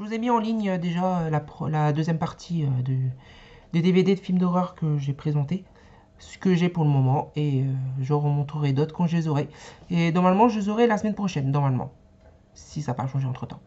Je vous ai mis en ligne euh, déjà euh, la, deuxième partie euh, de, des DVD de films d'horreur que j'ai présenté, ce que j'ai pour le moment, et je remonterai d'autres quand je les aurai. Et normalement, je les aurai la semaine prochaine, normalement, si ça n'a pas changé entre-temps.